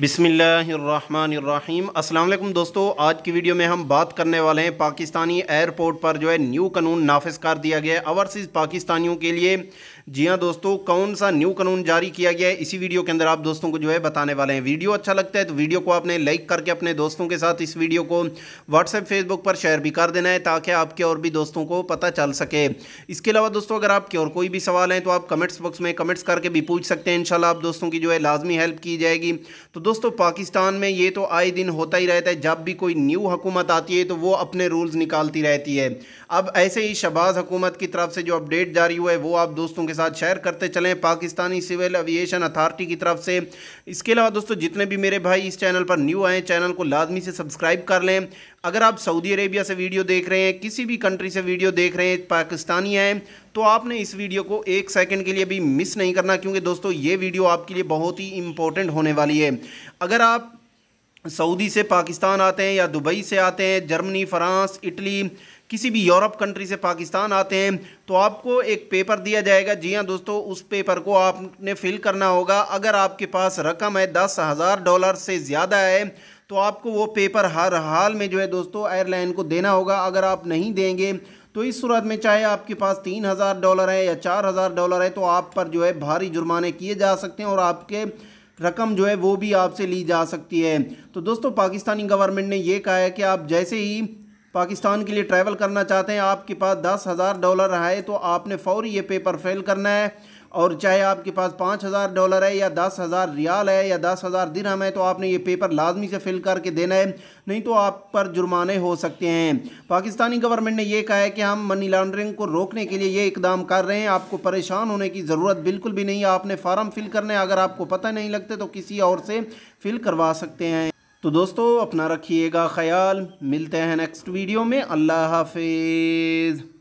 बिसमीम् अल्लाम दोस्तों आज की वीडियो में हम बात करने वाले हैं पाकिस्तानी एयरपोर्ट पर जो है न्यू कानून नाफिज कर दिया गया है ओवरसीज़ पाकिस्तानियों के लिए जी हाँ दोस्तों कौन सा न्यू कानून जारी किया गया है इसी वीडियो के अंदर आप दोस्तों को जो है बताने वाले हैं वीडियो अच्छा लगता है तो वीडियो को आपने लाइक करके अपने दोस्तों के साथ इस वीडियो को व्हाट्सएप फेसबुक पर शेयर भी कर देना है ताकि आपके और भी दोस्तों को पता चल सके इसके अलावा दोस्तों अगर आपके और कोई भी सवाल हैं तो आप कमेंट्स बॉक्स में कमेंट्स करके भी पूछ सकते हैं इन आप दोस्तों की जो है लाजमी हेल्प की जाएगी तो दोस्तों पाकिस्तान में ये तो आए दिन होता ही रहता है जब भी कोई न्यू हुकूमत आती है तो वो अपने रूल्स निकालती रहती है अब ऐसे ही शबाज़ हुकूमत की तरफ से जो अपडेट जारी हुआ है वो आप दोस्तों के साथ शेयर करते चलें पाकिस्तानी सिविल एविएशन अथॉरिटी की तरफ से इसके अलावा दोस्तों जितने भी मेरे भाई इस चैनल पर न्यू आए चैनल को लाजमी से सब्सक्राइब कर लें अगर आप सऊदी अरेबिया से वीडियो देख रहे हैं किसी भी कंट्री से वीडियो देख रहे हैं पाकिस्तानी हैं तो आपने इस वीडियो को एक सेकंड के लिए भी मिस नहीं करना क्योंकि दोस्तों ये वीडियो आपके लिए बहुत ही इंपॉर्टेंट होने वाली है अगर आप सऊदी से पाकिस्तान आते हैं या दुबई से आते हैं जर्मनी फ्रांस इटली किसी भी यूरोप कंट्री से पाकिस्तान आते हैं तो आपको एक पेपर दिया जाएगा जी हाँ दोस्तों उस पेपर को आपने फिल करना होगा अगर आपके पास रकम है दस हज़ार डॉलर से ज़्यादा है तो आपको वो पेपर हर हाल में जो है दोस्तों एयरलाइन को देना होगा अगर आप नहीं देंगे तो इस सूरत में चाहे आपके पास तीन हज़ार डॉलर है या चार हज़ार डॉलर है तो आप पर जो है भारी जुर्माने किए जा सकते हैं और आपके रकम जो है वो भी आपसे ली जा सकती है तो दोस्तों पाकिस्तानी गवर्नमेंट ने यह कहा है कि आप जैसे ही पाकिस्तान के लिए ट्रैवल करना चाहते हैं आपके पास दस हज़ार डॉलर है तो आपने फ़ौरी ये पेपर फेल करना है और चाहे आपके पास पाँच हज़ार डॉलर है या दस हज़ार रियाल है या दस हज़ार दिरहम है तो आपने ये पेपर लाजमी से फिल करके देना है नहीं तो आप पर जुर्माने हो सकते हैं पाकिस्तानी गवर्नमेंट ने यह कहा है कि हम मनी लॉन्ड्रिंग को रोकने के लिए ये इकदाम कर रहे हैं आपको परेशान होने की ज़रूरत बिल्कुल भी नहीं आपने फार्म फिल करना है अगर आपको पता नहीं लगता तो किसी और से फिल करवा सकते हैं तो दोस्तों अपना रखिएगा ख्याल मिलते हैं नेक्स्ट वीडियो में अल्लाह हाफिज़